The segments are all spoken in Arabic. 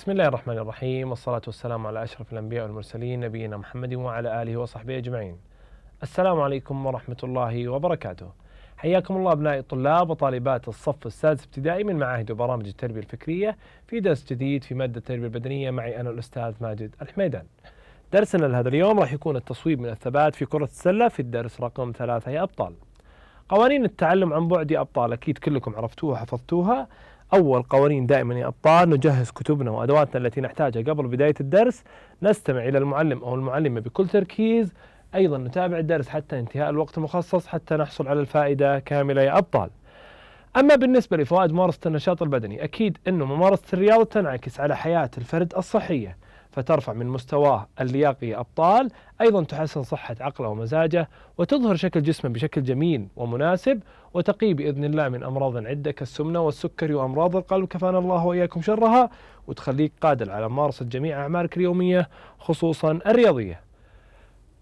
بسم الله الرحمن الرحيم والصلاة والسلام على أشرف الأنبياء والمرسلين نبينا محمد وعلى آله وصحبه أجمعين السلام عليكم ورحمة الله وبركاته حياكم الله أبنائي الطلاب وطالبات الصف السادس ابتدائي من معاهد وبرامج التربية الفكرية في درس جديد في مادة التربية البدنية معي أنا الأستاذ ماجد الحميدان درسنا لهذا اليوم راح يكون التصويب من الثبات في كرة السلة في الدرس رقم ثلاثة يا أبطال قوانين التعلم عن بعد يا أبطال أكيد كلكم عرفتوها حفظتوها أول قوانين دائما يا أبطال نجهز كتبنا وأدواتنا التي نحتاجها قبل بداية الدرس نستمع إلى المعلم أو المعلمة بكل تركيز أيضا نتابع الدرس حتى انتهاء الوقت المخصص حتى نحصل على الفائدة كاملة يا أبطال أما بالنسبة لفوائد ممارسة النشاط البدني أكيد أنه ممارسة الرياضة تنعكس على حياة الفرد الصحية فترفع من مستواه اللياقي أبطال أيضا تحسن صحة عقله ومزاجه وتظهر شكل جسمه بشكل جميل ومناسب وتقي بإذن الله من أمراض عدة كالسمنة والسكري وأمراض القلب كفانا الله وإياكم شرها وتخليك قادر على ممارسة جميع أعمالك اليومية خصوصا الرياضية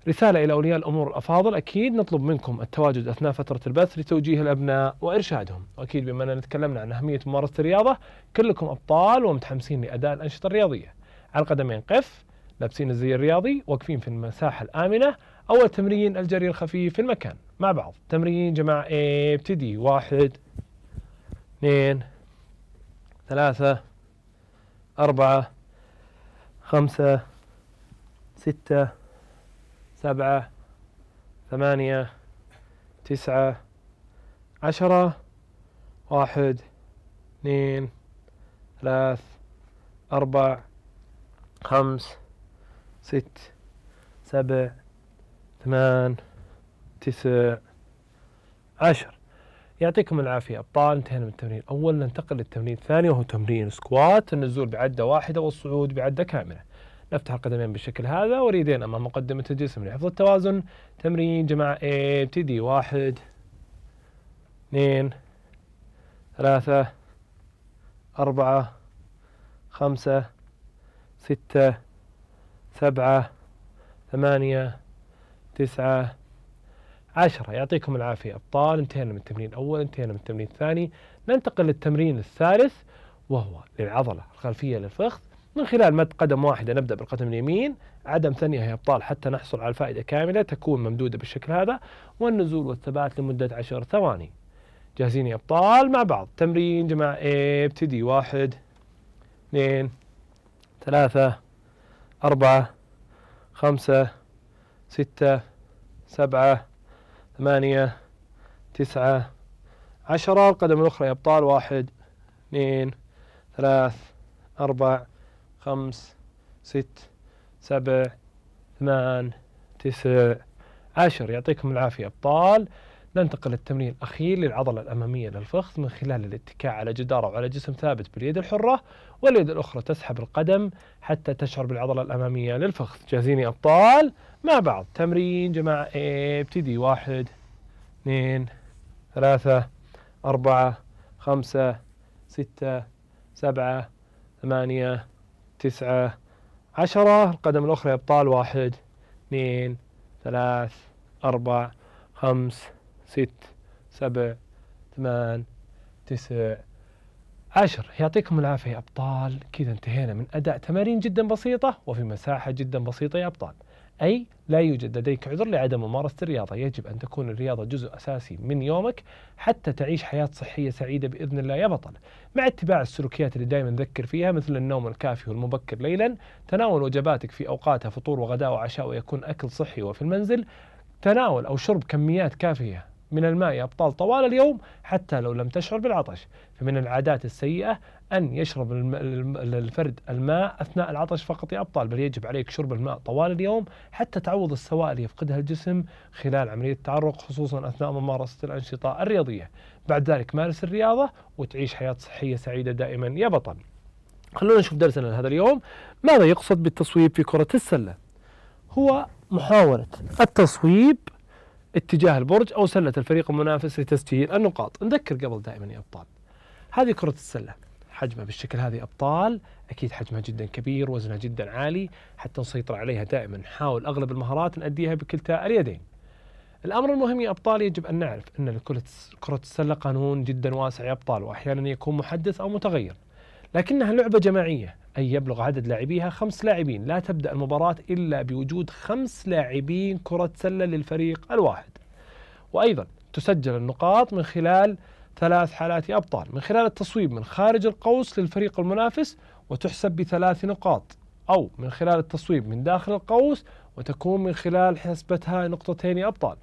رسالة إلى أولياء الأمور الأفاضل أكيد نطلب منكم التواجد أثناء فترة البث لتوجيه الأبناء وإرشادهم وأكيد بما أننا تكلمنا عن أهمية ممارسة الرياضة كلكم أبطال ومتحمسين لأداء الأنشطة الرياضية على القدمين يعني قف لابسين الزي الرياضي واقفين في المساحة الآمنة أول تمرين الجري الخفيف في المكان مع بعض تمرين جماعة ابتدي واحد اثنين ثلاثة أربعة خمسة ستة سبعة ثمانية تسعة عشرة واحد اثنين ثلاث أربع خمس ست سبع ثمان تسع عشر يعطيكم العافية أبطال انتهينا من التمرين الأول ننتقل للتمرين الثاني وهو تمرين سكوات النزول بعدة واحدة والصعود بعدة كاملة نفتح القدمين بالشكل هذا واليدين أمام مقدمة الجسم لحفظ التوازن تمرين جماعة ابتدي واحد اثنين ثلاثة أربعة خمسة ستة سبعة ثمانية تسعة عشرة يعطيكم العافية أبطال انتهينا من التمرين الأول انتهينا من التمرين الثاني ننتقل للتمرين الثالث وهو للعضلة الخلفية للفخذ من خلال مد قدم واحدة نبدأ بالقدم اليمين عدم ثانية يا أبطال حتى نحصل على الفائدة كاملة تكون ممدودة بالشكل هذا والنزول والثبات لمدة عشر ثواني جاهزين يا أبطال مع بعض تمرين جماعة إيه، ابتدي واحد اثنين ثلاثة أربعة خمسة ستة سبعة ثمانية تسعة عشرة القدم الأخرى أبطال واحد اثنين ثلاث أربع خمس ست سبع ثمان تسع عشر يعطيكم العافية أبطال ننتقل للتمرين الأخير للعضلة الأمامية للفخذ من خلال الاتكاء على جدار أو على جسم ثابت باليد الحرة واليد الأخرى تسحب القدم حتى تشعر بالعضلة الأمامية للفخذ جاهزين يا أبطال مع بعض تمرين جماعة ابتدي واحد اثنين ثلاثة أربعة خمسة ستة سبعة ثمانية تسعة عشرة القدم الأخرى يا أبطال واحد اثنين ثلاث أربع خمس ست سبع ثمان تسع عشر يعطيكم العافية يا أبطال كذا انتهينا من أداء تمارين جدا بسيطة وفي مساحة جدا بسيطة يا أبطال أي لا يوجد لديك عذر لعدم ممارسة الرياضة يجب أن تكون الرياضة جزء أساسي من يومك حتى تعيش حياة صحية سعيدة بإذن الله يا بطل مع اتباع السلوكيات اللي دائما نذكر فيها مثل النوم الكافي والمبكر ليلا تناول وجباتك في أوقاتها فطور وغداء وعشاء ويكون أكل صحي وفي المنزل تناول أو شرب كميات كافية من الماء يا أبطال طوال اليوم حتى لو لم تشعر بالعطش فمن العادات السيئة أن يشرب الفرد الماء أثناء العطش فقط يا أبطال بل يجب عليك شرب الماء طوال اليوم حتى تعوض السوائل يفقدها الجسم خلال عملية التعرق خصوصا أثناء ممارسة الأنشطة الرياضية بعد ذلك مارس الرياضة وتعيش حياة صحية سعيدة دائما يا بطل خلونا نشوف درسنا لهذا اليوم ماذا يقصد بالتصويب في كرة السلة هو محاولة التصويب اتجاه البرج او سله الفريق المنافس لتسجيل النقاط، نذكر قبل دائما يا ابطال. هذه كره السله حجمها بالشكل هذه ابطال، اكيد حجمها جدا كبير، وزنها جدا عالي، حتى نسيطر عليها دائما نحاول اغلب المهارات نأديها بكلتا اليدين. الامر المهم يا ابطال يجب ان نعرف ان كره السله قانون جدا واسع يا ابطال واحيانا يكون محدث او متغير. لكنها لعبة جماعية أي يبلغ عدد لاعبيها خمس لاعبين لا تبدأ المباراة إلا بوجود خمس لاعبين كرة سلة للفريق الواحد وأيضا تسجل النقاط من خلال ثلاث حالات أبطال من خلال التصويب من خارج القوس للفريق المنافس وتحسب بثلاث نقاط أو من خلال التصويب من داخل القوس وتكون من خلال حسبتها نقطتين أبطال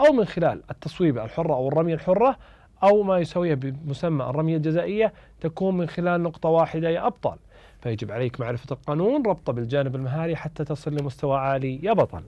أو من خلال التصويب الحرة أو الرمية الحرة أو ما يسويه بمسمى الرمية الجزائية تكون من خلال نقطة واحدة يا أبطال فيجب عليك معرفة القانون ربطه بالجانب المهاري حتى تصل لمستوى عالي يا بطل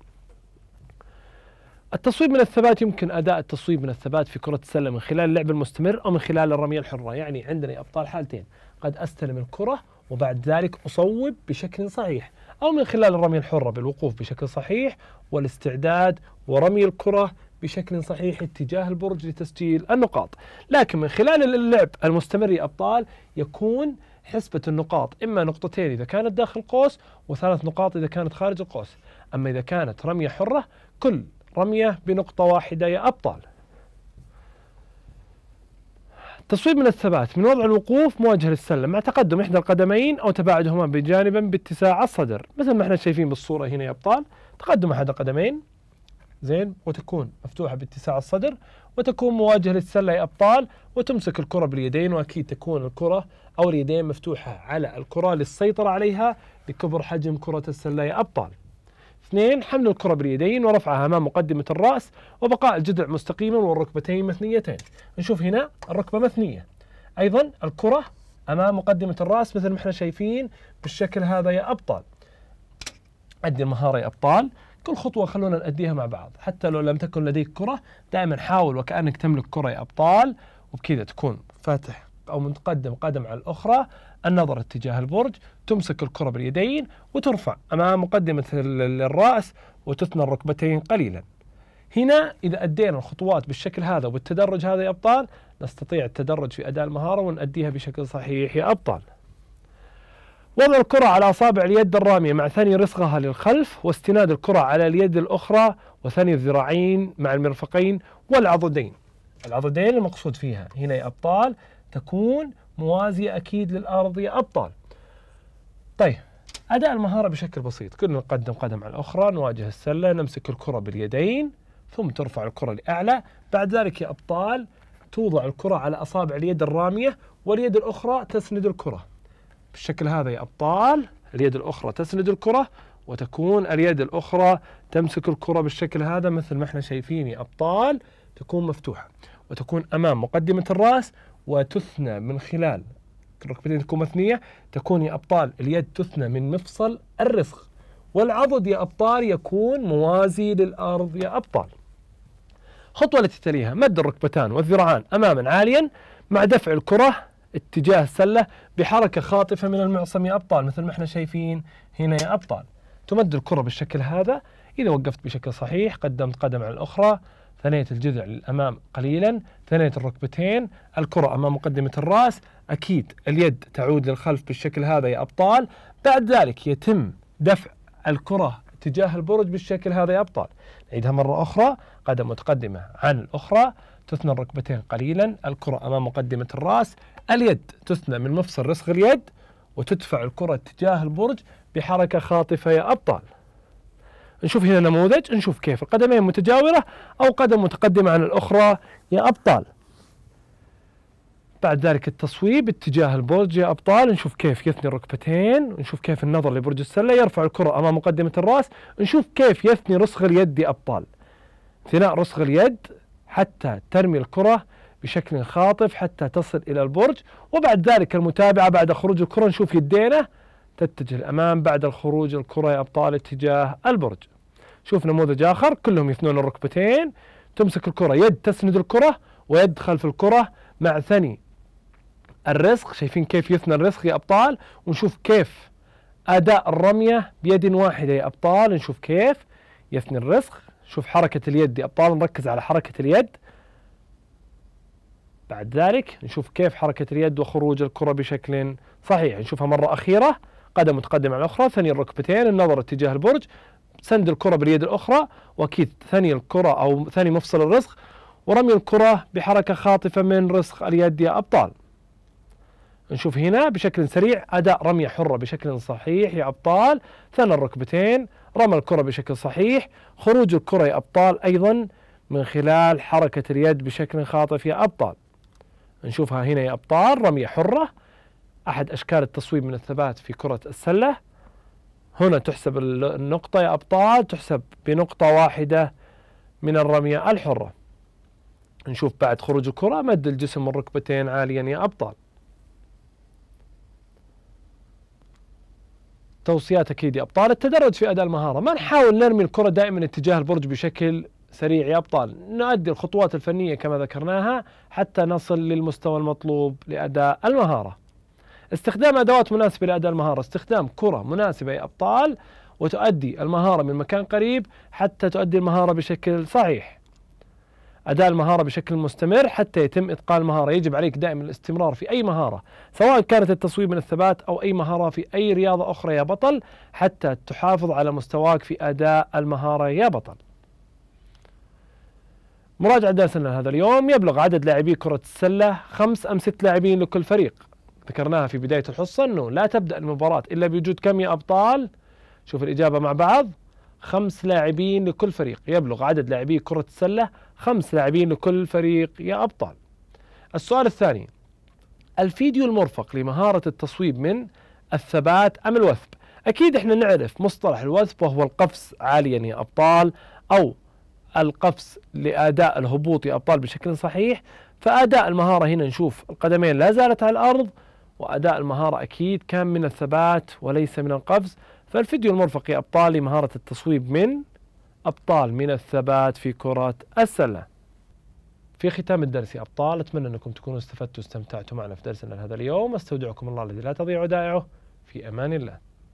التصويب من الثبات يمكن اداء التصويب من الثبات في كره السله من خلال اللعب المستمر او من خلال الرميه الحره، يعني عندنا يا ابطال حالتين، قد استلم الكره وبعد ذلك اصوب بشكل صحيح، او من خلال الرميه الحره بالوقوف بشكل صحيح والاستعداد ورمي الكره بشكل صحيح اتجاه البرج لتسجيل النقاط لكن من خلال اللعب المستمر يا أبطال يكون حسبة النقاط إما نقطتين إذا كانت داخل القوس وثلاث نقاط إذا كانت خارج القوس أما إذا كانت رمية حرة كل رمية بنقطة واحدة يا أبطال تصويب من الثبات من وضع الوقوف مواجهة للسلة مع تقدم إحدى القدمين أو تباعدهما بجانبا باتساع الصدر مثل ما احنا شايفين بالصورة هنا يا أبطال تقدم أحد القدمين زين وتكون مفتوحه باتساع الصدر وتكون مواجهه للسله يا ابطال وتمسك الكره باليدين واكيد تكون الكره او اليدين مفتوحه على الكره للسيطره عليها لكبر حجم كره السله يا ابطال. اثنين حمل الكرة باليدين ورفعها أمام مقدمة الرأس وبقاء الجذع مستقيما والركبتين مثنيتين نشوف هنا الركبة مثنية أيضا الكرة أمام مقدمة الرأس مثل ما احنا شايفين بالشكل هذا يا أبطال عندي المهارة يا أبطال كل خطوة خلونا نأديها مع بعض حتى لو لم تكن لديك كرة دائما حاول وكأنك تملك كرة يا أبطال وبكذا تكون فاتح أو متقدم قدم على الأخرى النظر اتجاه البرج تمسك الكرة باليدين وترفع أمام مقدمة الرأس وتثنى الركبتين قليلا هنا إذا أدينا الخطوات بالشكل هذا وبالتدرج هذا يا أبطال نستطيع التدرج في أداء المهارة ونأديها بشكل صحيح يا أبطال وضع الكرة على أصابع اليد الرامية مع ثاني رسغها للخلف واستناد الكرة على اليد الأخرى وثاني الذراعين مع المرفقين والعضدين العضدين المقصود فيها هنا يا أبطال تكون موازية أكيد للأرض يا أبطال طيب أداء المهارة بشكل بسيط كنا نقدم قدم على الأخرى نواجه السلة نمسك الكرة باليدين ثم ترفع الكرة لأعلى بعد ذلك يا أبطال توضع الكرة على أصابع اليد الرامية واليد الأخرى تسند الكرة بالشكل هذا يا أبطال اليد الأخرى تسند الكرة وتكون اليد الأخرى تمسك الكرة بالشكل هذا مثل ما احنا شايفين يا أبطال تكون مفتوحة وتكون أمام مقدمة الرأس وتثنى من خلال الركبتين تكون مثنية تكون يا أبطال اليد تثنى من مفصل الرفق والعضد يا أبطال يكون موازي للأرض يا أبطال الخطوة التي تليها مد الركبتان والذراعان أماما عاليا مع دفع الكرة اتجاه السله بحركه خاطفه من المعصم يا ابطال مثل ما احنا شايفين هنا يا ابطال تمد الكره بالشكل هذا اذا وقفت بشكل صحيح قدمت قدم على الاخرى ثنيت الجذع للامام قليلا ثنيت الركبتين الكره امام مقدمه الراس اكيد اليد تعود للخلف بالشكل هذا يا ابطال بعد ذلك يتم دفع الكره اتجاه البرج بالشكل هذا يا ابطال نعيدها مره اخرى قدم متقدمه عن الاخرى تثنى الركبتين قليلا الكرة أمام مقدمة الرأس اليد تثنى من مفصل رسغ اليد وتدفع الكرة اتجاه البرج بحركة خاطفة يا أبطال نشوف هنا نموذج نشوف كيف القدمين متجاورة أو قدم متقدمة عن الأخرى يا أبطال بعد ذلك التصويب اتجاه البرج يا أبطال نشوف كيف يثني الركبتين نشوف كيف النظر لبرج السلة يرفع الكرة أمام مقدمة الرأس نشوف كيف يثني رسغ اليد يا أبطال ثناء رسغ اليد حتى ترمي الكرة بشكل خاطف حتى تصل إلى البرج وبعد ذلك المتابعة بعد خروج الكرة نشوف يدينا تتجه الأمام بعد الخروج الكرة يا أبطال اتجاه البرج شوف نموذج آخر كلهم يثنون الركبتين تمسك الكرة يد تسند الكرة ويد خلف الكرة مع ثني الرزق شايفين كيف يثنى الرزق يا أبطال ونشوف كيف أداء الرمية بيد واحدة يا أبطال نشوف كيف يثني الرزق شوف حركة اليد ابطال نركز على حركة اليد بعد ذلك نشوف كيف حركة اليد وخروج الكرة بشكل صحيح نشوفها مرة أخيرة قدم متقدم على الأخرى ثني الركبتين النظر اتجاه البرج سند الكرة باليد الأخرى وأكيد ثني الكرة أو ثني مفصل الرزق ورمي الكرة بحركة خاطفة من رسغ اليد يا أبطال نشوف هنا بشكل سريع أداء رمية حرة بشكل صحيح يا أبطال ثنى الركبتين رمى الكرة بشكل صحيح خروج الكرة يا أبطال أيضا من خلال حركة اليد بشكل خاطف يا أبطال نشوفها هنا يا أبطال رمية حرة أحد أشكال التصويب من الثبات في كرة السلة هنا تحسب النقطة يا أبطال تحسب بنقطة واحدة من الرمية الحرة نشوف بعد خروج الكرة مد الجسم والركبتين عاليا يا أبطال توصيات اكيد يا ابطال التدرج في اداء المهاره، ما نحاول نرمي الكره دائما اتجاه البرج بشكل سريع يا ابطال، نؤدي الخطوات الفنيه كما ذكرناها حتى نصل للمستوى المطلوب لاداء المهاره. استخدام ادوات مناسبه لاداء المهاره، استخدام كره مناسبه يا ابطال وتؤدي المهاره من مكان قريب حتى تؤدي المهاره بشكل صحيح. اداء المهاره بشكل مستمر حتى يتم اتقان المهاره، يجب عليك دائما الاستمرار في اي مهاره، سواء كانت التصويب من الثبات او اي مهاره في اي رياضه اخرى يا بطل، حتى تحافظ على مستواك في اداء المهاره يا بطل. مراجعة درسنا هذا اليوم يبلغ عدد لاعبي كرة السلة خمس أم ست لاعبين لكل فريق ذكرناها في بداية الحصة أنه لا تبدأ المباراة إلا بوجود كم يا أبطال شوف الإجابة مع بعض خمس لاعبين لكل فريق يبلغ عدد لاعبي كرة السلة خمس لاعبين لكل فريق يا أبطال السؤال الثاني الفيديو المرفق لمهارة التصويب من الثبات أم الوثب أكيد إحنا نعرف مصطلح الوثب وهو القفز عاليا يا أبطال أو القفز لأداء الهبوط يا أبطال بشكل صحيح فأداء المهارة هنا نشوف القدمين لا زالت على الأرض وأداء المهارة أكيد كان من الثبات وليس من القفز فالفيديو المرفق يا أبطال لمهارة التصويب من أبطال من الثبات في كرة السلة في ختام الدرس يا أبطال أتمنى أنكم تكونوا استفدتوا واستمتعتوا معنا في درسنا هذا اليوم أستودعكم الله الذي لا تضيع ودائعه في أمان الله